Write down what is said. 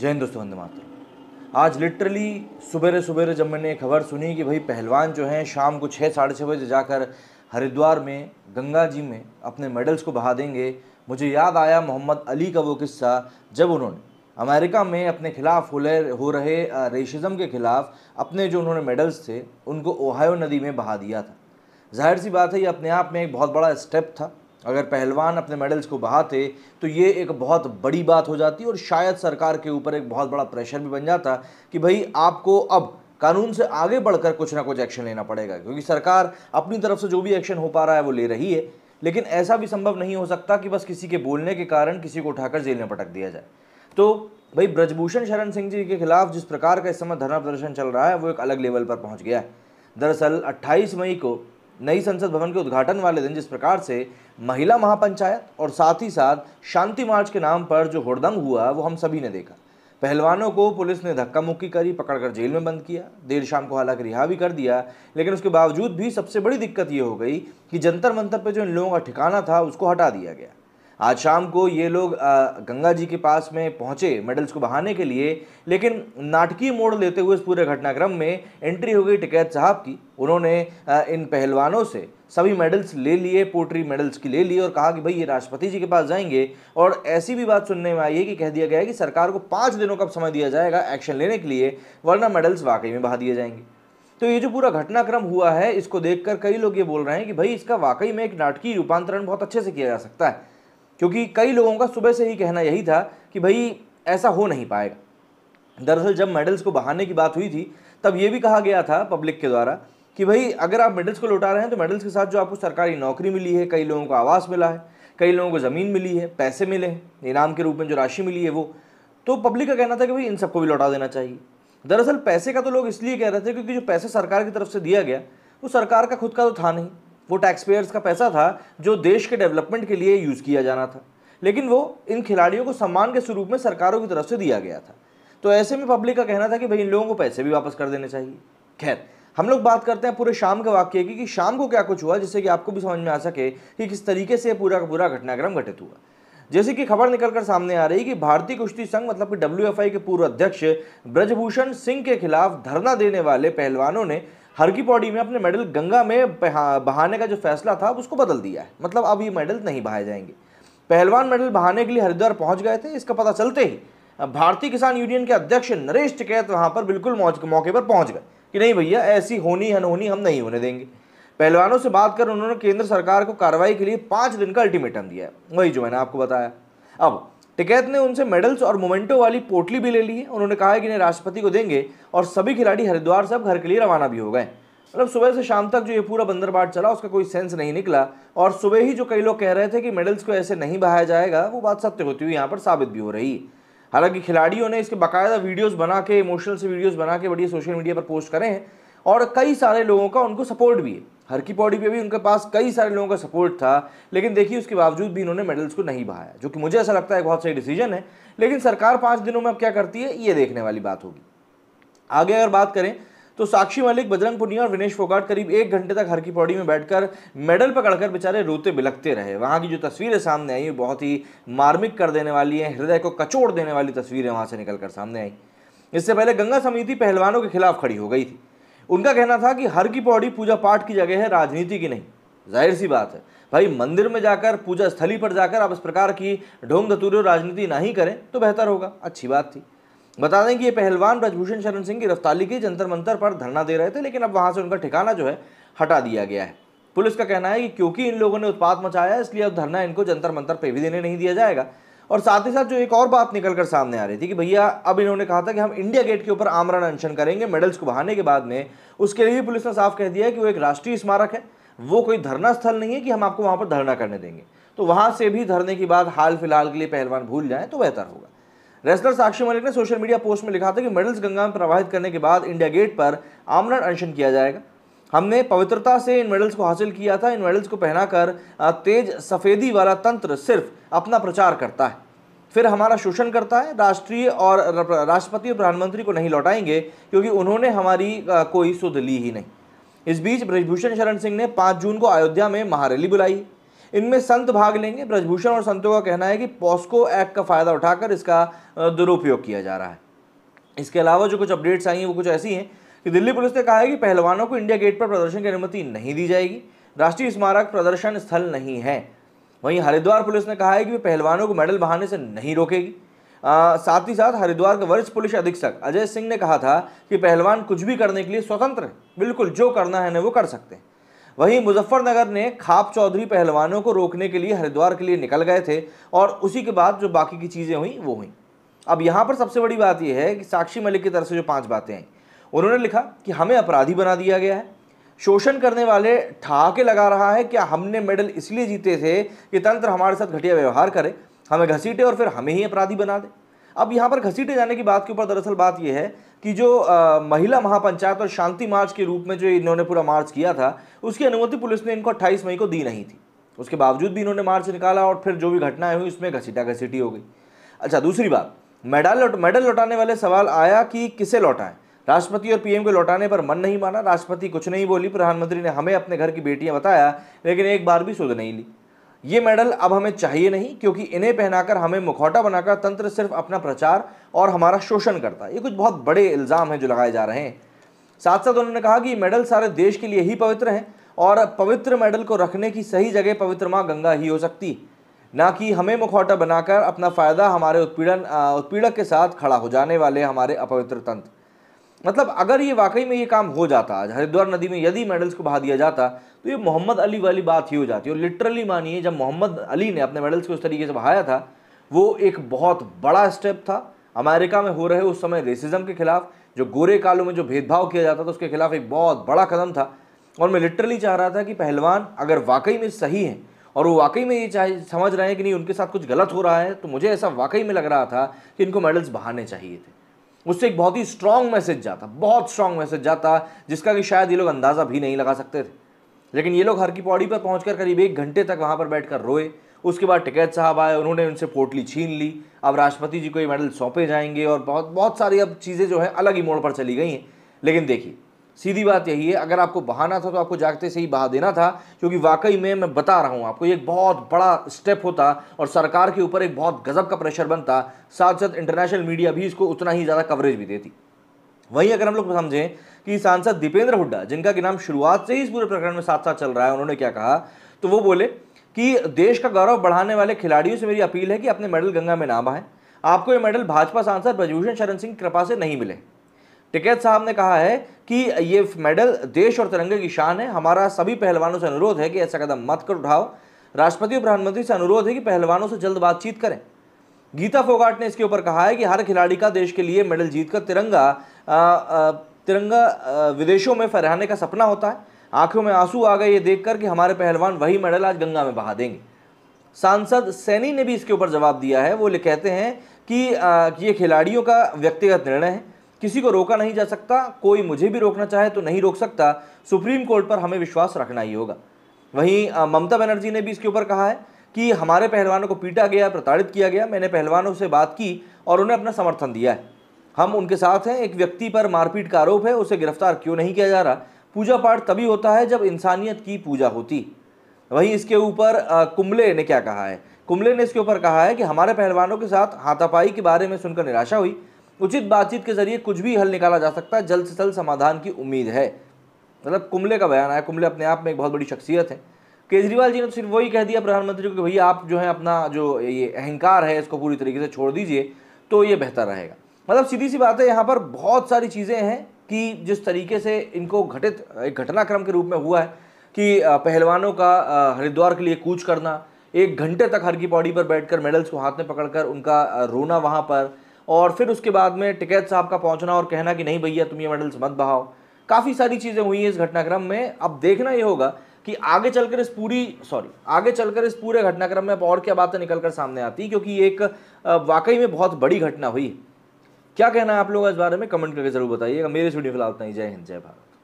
जय हिंद दोस्तों वंदे मातरम आज लिटरली सुबेरे सुबेरे जब मैंने खबर सुनी कि भाई पहलवान जो हैं शाम को छः साढ़े छः बजे जाकर हरिद्वार में गंगा जी में अपने मेडल्स को बहा देंगे मुझे याद आया मोहम्मद अली का वो किस्सा जब उन्होंने अमेरिका में अपने खिलाफ हो हो रहे रेशिज़म के ख़िलाफ़ अपने जो उन्होंने मेडल्स थे उनको ओहायो नदी में बहा दिया था जाहिर सी बात है ये अपने आप में एक बहुत बड़ा स्टेप था अगर पहलवान अपने मेडल्स को बहाते तो ये एक बहुत बड़ी बात हो जाती और शायद सरकार के ऊपर एक बहुत बड़ा प्रेशर भी बन जाता कि भाई आपको अब कानून से आगे बढ़कर कुछ ना कुछ एक्शन लेना पड़ेगा क्योंकि सरकार अपनी तरफ से जो भी एक्शन हो पा रहा है वो ले रही है लेकिन ऐसा भी संभव नहीं हो सकता कि बस किसी के बोलने के कारण किसी को उठाकर जेल में पटक दिया जाए तो भाई ब्रजभूषण शरण सिंह जी के खिलाफ जिस प्रकार का इस समय धरना प्रदर्शन चल रहा है वो एक अलग लेवल पर पहुंच गया है दरअसल 28 मई को नई संसद भवन के उद्घाटन वाले दिन जिस प्रकार से महिला महापंचायत और साथ ही साथ शांति मार्च के नाम पर जो हुड़दंग हुआ वो हम सभी ने देखा पहलवानों को पुलिस ने धक्का मुक्की करी पकड़कर जेल में बंद किया देर शाम को हालांकि रिहा भी कर दिया लेकिन उसके बावजूद भी सबसे बड़ी दिक्कत ये हो गई कि जंतर मंतर पर जो इन लोगों का ठिकाना था उसको हटा दिया गया आज शाम को ये लोग गंगा जी के पास में पहुंचे मेडल्स को बहाने के लिए लेकिन नाटकीय मोड़ लेते हुए इस पूरे घटनाक्रम में एंट्री हो गई टिकैत साहब की उन्होंने इन पहलवानों से सभी मेडल्स ले लिए पोट्री मेडल्स की ले लिए और कहा कि भाई ये राष्ट्रपति जी के पास जाएंगे और ऐसी भी बात सुनने में आई है कि कह दिया गया है कि सरकार को पाँच दिनों का समय दिया जाएगा एक्शन लेने के लिए वरना मेडल्स वाकई में बहा दिए जाएंगे तो ये जो पूरा घटनाक्रम हुआ है इसको देखकर कई लोग ये बोल रहे हैं कि भाई इसका वाकई में एक नाटकीय रूपांतरण बहुत अच्छे से किया जा सकता है क्योंकि कई लोगों का सुबह से ही कहना यही था कि भाई ऐसा हो नहीं पाएगा दरअसल जब मेडल्स को बहाने की बात हुई थी तब ये भी कहा गया था पब्लिक के द्वारा कि भाई अगर आप मेडल्स को लौटा रहे हैं तो मेडल्स के साथ जो आपको सरकारी नौकरी मिली है कई लोगों को आवास मिला है कई लोगों को ज़मीन मिली है पैसे मिले हैं इनाम के रूप में जो राशि मिली है वो तो पब्लिक का कहना था कि भाई इन सबको भी लौटा देना चाहिए दरअसल पैसे का तो लोग इसलिए कह रहे थे क्योंकि जो पैसे सरकार की तरफ से दिया गया वो सरकार का खुद का तो था नहीं वो टैक्स पेयर्स का पैसा था जो देश के डेवलपमेंट के लिए यूज़ किया जाना था लेकिन वो इन खिलाड़ियों को सम्मान के स्वरूप में सरकारों की तरफ से दिया गया था तो ऐसे में पब्लिक का कहना था कि भाई इन लोगों को पैसे भी वापस कर देने चाहिए खैर हम लोग बात करते हैं पूरे शाम के वाक्य की कि शाम को क्या कुछ हुआ जिससे कि आपको भी समझ में आ सके कि किस तरीके से पूरा का पूरा घटनाक्रम घटित हुआ जैसे कि खबर निकलकर सामने आ रही कि भारतीय कुश्ती संघ मतलब कि डब्ल्यू के पूर्व अध्यक्ष ब्रजभूषण सिंह के खिलाफ धरना देने वाले पहलवानों ने हर की पौड़ी में अपने मेडल गंगा में बहाने का जो फैसला था उसको बदल दिया है मतलब अब ये मेडल नहीं बहाए जाएंगे पहलवान मेडल बहाने के लिए हरिद्वार पहुंच गए थे इसका पता चलते ही भारतीय किसान यूनियन के अध्यक्ष नरेश टिकैत वहाँ पर बिल्कुल मौके पर पहुँच गए कि नहीं भैया ऐसी होनी अनहोनी हम नहीं होने देंगे पहलवानों से बात कर उन्होंने केंद्र सरकार को कार्रवाई के लिए पाँच दिन का अल्टीमेटम दिया है वही जो मैंने आपको बताया अब टिकैत ने उनसे मेडल्स और मोमेंटो वाली पोटली भी ले ली है उन्होंने कहा है कि इन्हें राष्ट्रपति को देंगे और सभी खिलाड़ी हरिद्वार साहब घर के लिए रवाना भी हो गए मतलब सुबह से शाम तक जो ये पूरा बंदरबाट चला उसका कोई सेंस नहीं निकला और सुबह ही जो कई लोग कह रहे थे कि मेडल्स को ऐसे नहीं बहाया जाएगा वो बात सत्य होती हुई यहाँ पर साबित भी हो रही है हालांकि खिलाड़ियों ने इसके बाकायदा वीडियोस बना के इमोशनल से वीडियोस बना के बढ़िया सोशल मीडिया पर पोस्ट करें हैं और कई सारे लोगों का उनको सपोर्ट भी है हर की पौड़ी पे भी उनके पास कई सारे लोगों का सपोर्ट था लेकिन देखिए उसके बावजूद भी इन्होंने मेडल्स को नहीं बहाया जो कि मुझे ऐसा लगता है बहुत सही डिसीजन है लेकिन सरकार पाँच दिनों में अब क्या करती है ये देखने वाली बात होगी आगे अगर बात करें तो साक्षी मलिक बजरंग पुनिया और विनेश फोगाट करीब एक घंटे तक हर की पौड़ी में बैठकर मेडल पकड़कर बेचारे रोते बिलकते रहे वहाँ की जो तस्वीरें सामने आई बहुत ही मार्मिक कर देने वाली हैं हृदय को कचोड़ देने वाली तस्वीरें वहाँ से निकल कर सामने आई इससे पहले गंगा समिति पहलवानों के खिलाफ खड़ी हो गई थी उनका कहना था कि हर की पौड़ी पूजा पाठ की जगह है राजनीति की नहीं जाहिर सी बात है भाई मंदिर में जाकर पूजा स्थली पर जाकर आप इस प्रकार की ढोंग धतूरे राजनीति ना ही करें तो बेहतर होगा अच्छी बात थी बता दें कि ये पहलवान ब्रजभूषण शरण सिंह की रफ्तारी के जंतर मंतर पर धरना दे रहे थे लेकिन अब वहाँ से उनका ठिकाना जो है हटा दिया गया है पुलिस का कहना है कि क्योंकि इन लोगों ने उत्पात मचाया इसलिए अब धरना इनको जंतर मंतर पर भी देने नहीं दिया जाएगा और साथ ही साथ जो एक और बात निकलकर सामने आ रही थी कि भैया अब इन्होंने कहा था कि हम इंडिया गेट के ऊपर आमरण अनशन करेंगे मेडल्स को बहाने के बाद में उसके लिए भी पुलिस ने साफ कह दिया कि वो एक राष्ट्रीय स्मारक है वो कोई धरना स्थल नहीं है कि हम आपको वहाँ पर धरना करने देंगे तो वहाँ से भी धरने की बात हाल फिलहाल के लिए पहलवान भूल जाएँ तो बेहतर होगा रेसलर साक्षी मलिक ने सोशल मीडिया पोस्ट में लिखा था कि मेडल्स गंगा में प्रवाहित करने के बाद इंडिया गेट पर आमरण अनशन किया जाएगा हमने पवित्रता से इन मेडल्स को हासिल किया था इन मेडल्स को पहनाकर तेज सफ़ेदी वाला तंत्र सिर्फ अपना प्रचार करता है फिर हमारा शोषण करता है राष्ट्रीय और राष्ट्रपति और प्रधानमंत्री को नहीं लौटाएंगे क्योंकि उन्होंने हमारी कोई सुध ली ही नहीं इस बीच ब्रजभूषण शरण सिंह ने पाँच जून को अयोध्या में महारैली बुलाई इनमें संत भाग लेंगे ब्रजभूषण और संतों का कहना है कि पॉस्को एक्ट का फ़ायदा उठाकर इसका दुरुपयोग किया जा रहा है इसके अलावा जो कुछ अपडेट्स आई हैं वो कुछ ऐसी हैं कि दिल्ली पुलिस ने कहा है कि पहलवानों को इंडिया गेट पर प्रदर्शन की अनुमति नहीं दी जाएगी राष्ट्रीय स्मारक प्रदर्शन स्थल नहीं है वहीं हरिद्वार पुलिस ने कहा है कि वे पहलवानों को मेडल बहाने से नहीं रोकेगी आ, साथ ही साथ हरिद्वार के वरिष्ठ पुलिस अधीक्षक अजय सिंह ने कहा था कि पहलवान कुछ भी करने के लिए स्वतंत्र बिल्कुल जो करना है ना वो कर सकते हैं वहीं मुजफ्फरनगर ने खाप चौधरी पहलवानों को रोकने के लिए हरिद्वार के लिए निकल गए थे और उसी के बाद जो बाकी की चीज़ें हुई वो हुई अब यहाँ पर सबसे बड़ी बात यह है कि साक्षी मलिक की तरफ से जो पाँच बातें हैं उन्होंने लिखा कि हमें अपराधी बना दिया गया है शोषण करने वाले ठहाके लगा रहा है क्या हमने मेडल इसलिए जीते थे कि तंत्र हमारे साथ घटिया व्यवहार करे हमें घसीटे और फिर हमें ही अपराधी बना दे अब यहाँ पर घसीटे जाने की बात के ऊपर दरअसल बात यह है कि जो आ, महिला महापंचायत और शांति मार्च के रूप में जो इन्होंने पूरा मार्च किया था उसकी अनुमति पुलिस ने इनको 28 मई को दी नहीं थी उसके बावजूद भी इन्होंने मार्च निकाला और फिर जो भी घटनाएं हुई उसमें घसीटा घसीटी हो गई अच्छा दूसरी बात मेडल मेडल लौटाने वाले सवाल आया कि किसे लौटाएं राष्ट्रपति और पीएम को लौटाने पर मन नहीं माना राष्ट्रपति कुछ नहीं बोली प्रधानमंत्री ने हमें अपने घर की बेटियां बताया लेकिन एक बार भी सुध नहीं ली ये मेडल अब हमें चाहिए नहीं क्योंकि इन्हें पहनाकर हमें मुखौटा बनाकर तंत्र सिर्फ अपना प्रचार और हमारा शोषण करता ये कुछ बहुत बड़े इल्ज़ाम हैं जो लगाए जा रहे हैं साथ साथ उन्होंने कहा कि ये मेडल सारे देश के लिए ही पवित्र हैं और पवित्र मेडल को रखने की सही जगह पवित्र माँ गंगा ही हो सकती ना कि हमें मुखौटा बनाकर अपना फ़ायदा हमारे उत्पीड़न उत्पीड़क के साथ खड़ा हो जाने वाले हमारे अपवित्र तंत्र मतलब अगर ये वाकई में ये काम हो जाता आज हरिद्वार नदी में यदि मेडल्स को बहा दिया जाता तो ये मोहम्मद अली वाली बात ही हो जाती और लिटरली मानिए जब मोहम्मद अली ने अपने मेडल्स को उस तरीके से बहाया था वो एक बहुत बड़ा स्टेप था अमेरिका में हो रहे उस समय रेसिज्म के खिलाफ जो गोरे कालों में जो भेदभाव किया जाता था उसके खिलाफ एक बहुत बड़ा कदम था और मैं लिटरली चाह रहा था कि पहलवान अगर वाकई में सही हैं और वो वाकई में ये चाहे समझ रहे हैं कि नहीं उनके साथ कुछ गलत हो रहा है तो मुझे ऐसा वाकई में लग रहा था कि इनको मेडल्स बहाने चाहिए थे उससे एक बहुत ही स्ट्रांग मैसेज जाता बहुत स्ट्रांग मैसेज जाता जिसका कि शायद ये लोग अंदाज़ा भी नहीं लगा सकते थे लेकिन ये लोग हर की पौड़ी पर कर करीब एक घंटे तक वहाँ पर बैठकर रोए उसके बाद टिकैत साहब आए उन्होंने उनसे पोटली छीन ली अब राष्ट्रपति जी को ये मेडल सौंपे जाएंगे और बहुत बहुत सारी अब चीज़ें जो है अलग ही मोड़ पर चली गई हैं लेकिन देखिए सीधी बात यही है अगर आपको बहाना था तो आपको जागते से ही बहा देना था क्योंकि वाकई में मैं बता रहा हूँ आपको एक बहुत बड़ा स्टेप होता और सरकार के ऊपर एक बहुत गजब का प्रेशर बनता साथ साथ इंटरनेशनल मीडिया भी इसको उतना ही ज़्यादा कवरेज भी देती वहीं अगर हम लोग समझें कि सांसद दीपेंद्र हुड्डा जिनका कि नाम शुरुआत से ही इस पूरे प्रकरण में साथ साथ चल रहा है उन्होंने क्या कहा तो वो बोले कि देश का गौरव बढ़ाने वाले खिलाड़ियों से मेरी अपील है कि अपने मेडल गंगा में ना बहाएं आपको ये मेडल भाजपा सांसद ब्रजभूषण शरण सिंह कृपा से नहीं मिले टिकैत साहब ने कहा है कि ये मेडल देश और तिरंगे की शान है हमारा सभी पहलवानों से अनुरोध है कि ऐसा कदम मत कर उठाओ राष्ट्रपति और प्रधानमंत्री से अनुरोध है कि पहलवानों से जल्द बातचीत करें गीता फोगाट ने इसके ऊपर कहा है कि हर खिलाड़ी का देश के लिए मेडल जीतकर तिरंगा आ, आ, तिरंगा आ, विदेशों में फहराने का सपना होता है आंखों में आंसू आ गए ये देखकर कि हमारे पहलवान वही मेडल आज गंगा में बहा देंगे सांसद सैनी ने भी इसके ऊपर जवाब दिया है वो कहते हैं कि ये खिलाड़ियों का व्यक्तिगत निर्णय है किसी को रोका नहीं जा सकता कोई मुझे भी रोकना चाहे तो नहीं रोक सकता सुप्रीम कोर्ट पर हमें विश्वास रखना ही होगा वहीं ममता बनर्जी ने भी इसके ऊपर कहा है कि हमारे पहलवानों को पीटा गया प्रताड़ित किया गया मैंने पहलवानों से बात की और उन्हें अपना समर्थन दिया है हम उनके साथ हैं एक व्यक्ति पर मारपीट का आरोप है उसे गिरफ्तार क्यों नहीं किया जा रहा पूजा पाठ तभी होता है जब इंसानियत की पूजा होती वहीं इसके ऊपर कुंबले ने क्या कहा है कुंबले ने इसके ऊपर कहा है कि हमारे पहलवानों के साथ हाथापाई के बारे में सुनकर निराशा हुई उचित बातचीत के जरिए कुछ भी हल निकाला जा सकता है जल्द से जल्द समाधान की उम्मीद है मतलब कुंबले का बयान आया कुंबले अपने आप में एक बहुत बड़ी शख्सियत है केजरीवाल जी ने तो सिर्फ वही कह दिया प्रधानमंत्री को कि भैया आप जो है अपना जो ये अहंकार है इसको पूरी तरीके से छोड़ दीजिए तो ये बेहतर रहेगा मतलब सीधी सी बात है यहाँ पर बहुत सारी चीज़ें हैं कि जिस तरीके से इनको घटित एक घटनाक्रम के रूप में हुआ है कि पहलवानों का हरिद्वार के लिए कूच करना एक घंटे तक हर की पौड़ी पर बैठकर मेडल्स को हाथ में पकड़कर उनका रोना वहाँ पर और फिर उसके बाद में टिकैत साहब का पहुंचना और कहना कि नहीं भैया तुम ये मेडल्स मत बहाओ काफ़ी सारी चीज़ें हुई हैं इस घटनाक्रम में अब देखना ये होगा कि आगे चलकर इस पूरी सॉरी आगे चलकर इस पूरे घटनाक्रम में अब और क्या बातें निकल कर सामने आती क्योंकि एक वाकई में बहुत बड़ी घटना हुई क्या कहना है आप लोगों का इस बारे में कमेंट करके जरूर बताइएगा मेरे इस वीडियो फिलहाल ही जय हिंद जय भारत